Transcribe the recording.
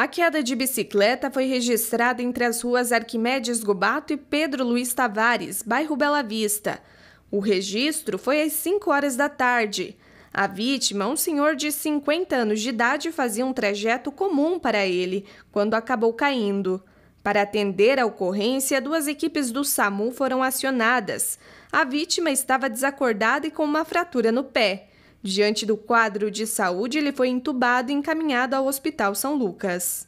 A queda de bicicleta foi registrada entre as ruas Arquimedes Gobato e Pedro Luiz Tavares, bairro Bela Vista. O registro foi às 5 horas da tarde. A vítima, um senhor de 50 anos de idade, fazia um trajeto comum para ele quando acabou caindo. Para atender a ocorrência, duas equipes do SAMU foram acionadas. A vítima estava desacordada e com uma fratura no pé. Diante do quadro de saúde, ele foi entubado e encaminhado ao Hospital São Lucas.